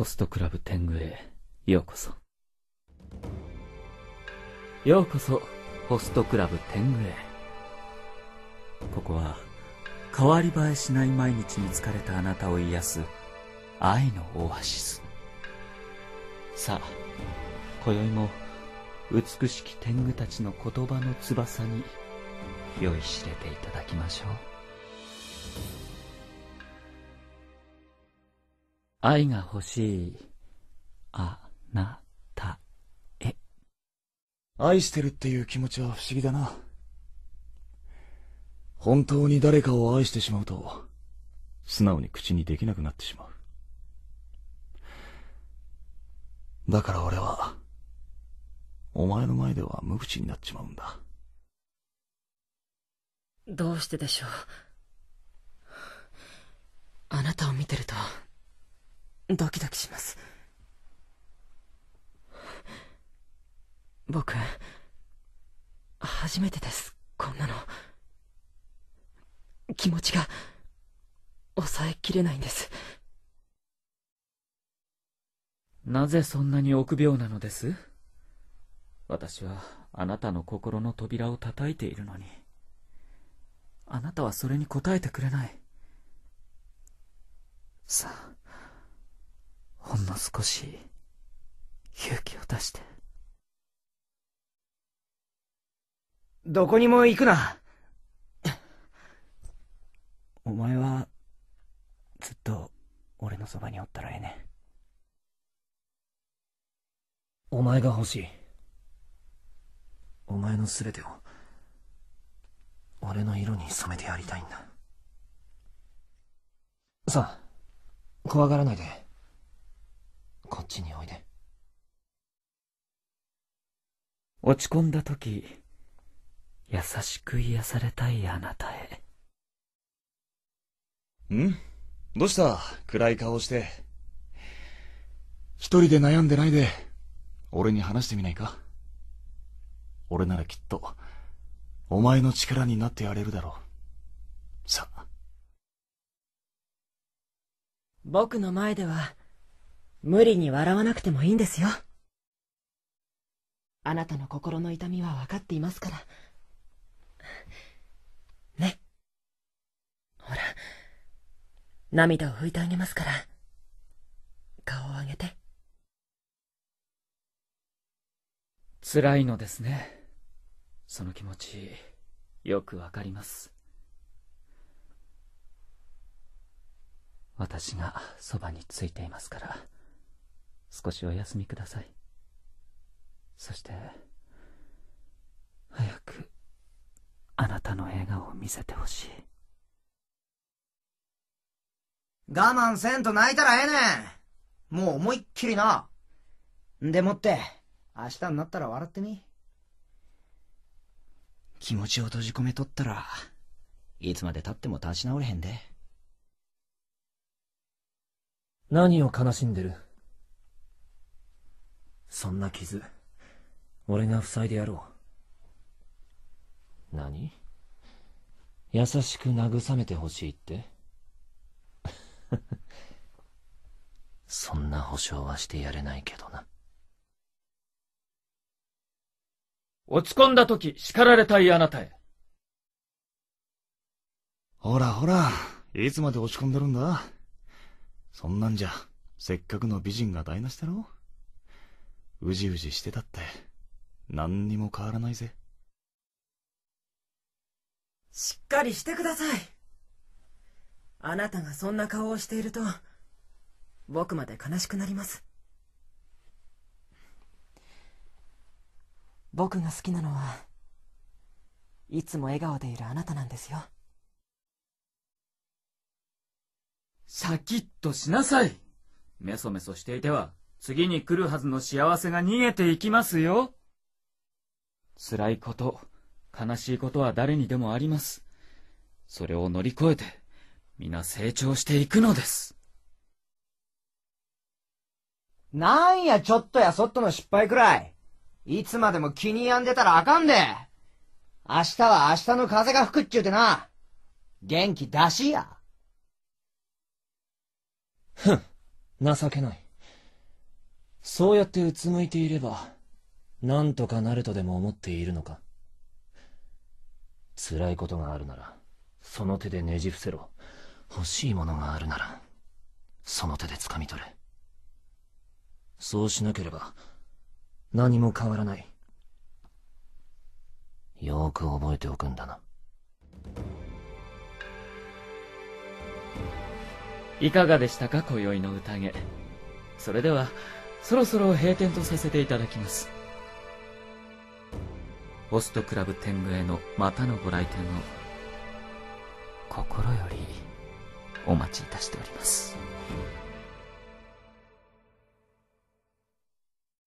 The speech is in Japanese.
ホストクラブ天狗へようこそ。ようこそ、ホストクラブ天狗へ。ここは、変わり映えしない毎日に疲れたあなたを癒す、愛のオアシス。さあ、今宵も、美しき天狗たちの言葉の翼に、酔いしれていただきましょう。愛が欲しい、あなたへ。愛してるっていう気持ちは不思議だな。本当に誰かを愛してしまうと、素直に口にできなくなってしまう。だから俺は、お前の前では無口になっちまうんだ。どうしてでしょう。あなたを見てると、ドキドキします。僕、初めてです、こんなの。気持ちが、抑えきれないんです。なぜそんなに臆病なのです私はあなたの心の扉を叩いているのに。あなたはそれに応えてくれない。少し勇気を出して。どこにも行くな。お前は、ずっと、俺のそばにおったらええね。お前が欲しい。お前の全てを、俺の色に染めてやりたいんだ。さあ、怖がらないで。ちにおいで落ち込んだ時優しく癒されたいあなたへうんどうした暗い顔して一人で悩んでないで俺に話してみないか俺ならきっとお前の力になってやれるだろうさあ僕の前では無理に笑わなくてもいいんですよ。あなたの心の痛みは分かっていますから。ね。ほら、涙を拭いてあげますから。顔を上げて。辛いのですね。その気持ち、よくわかります。私がそばについていますから。少しお休みくださいそして早くあなたの笑顔を見せてほしい我慢せんと泣いたらええねんもう思いっきりなでもって明日になったら笑ってみ気持ちを閉じ込めとったらいつまでたっても立ち直れへんで何を悲しんでるそんな傷俺が塞いでやろう何優しく慰めてほしいって そんな保証はしてやれないけどな落ち込んだ時叱られたいあなたへほらほらいつまで落ち込んでるんだそんなんじゃせっかくの美人が台無しだろうじうじしてたって、何にも変わらないぜ。しっかりしてください。あなたがそんな顔をしていると、僕まで悲しくなります。僕が好きなのは、いつも笑顔でいるあなたなんですよ。シャキッとしなさいメソメソしていては次に来るはずの幸せが逃げていきますよ。辛いこと、悲しいことは誰にでもあります。それを乗り越えて、皆成長していくのです。なんやちょっとやそっとの失敗くらい。いつまでも気に病んでたらあかんで。明日は明日の風が吹くっちゅうてな。元気出しや。ふん、情けない。そうやってうつむいていれば、なんとかなるとでも思っているのか。辛いことがあるなら、その手でねじ伏せろ。欲しいものがあるなら、その手で掴み取れ。そうしなければ、何も変わらない。よく覚えておくんだな。いかがでしたか、今宵の宴。それでは、そろそろ閉店とさせていただきます。ホストクラブ天狗へのまたのご来店を、心よりお待ちいたしております。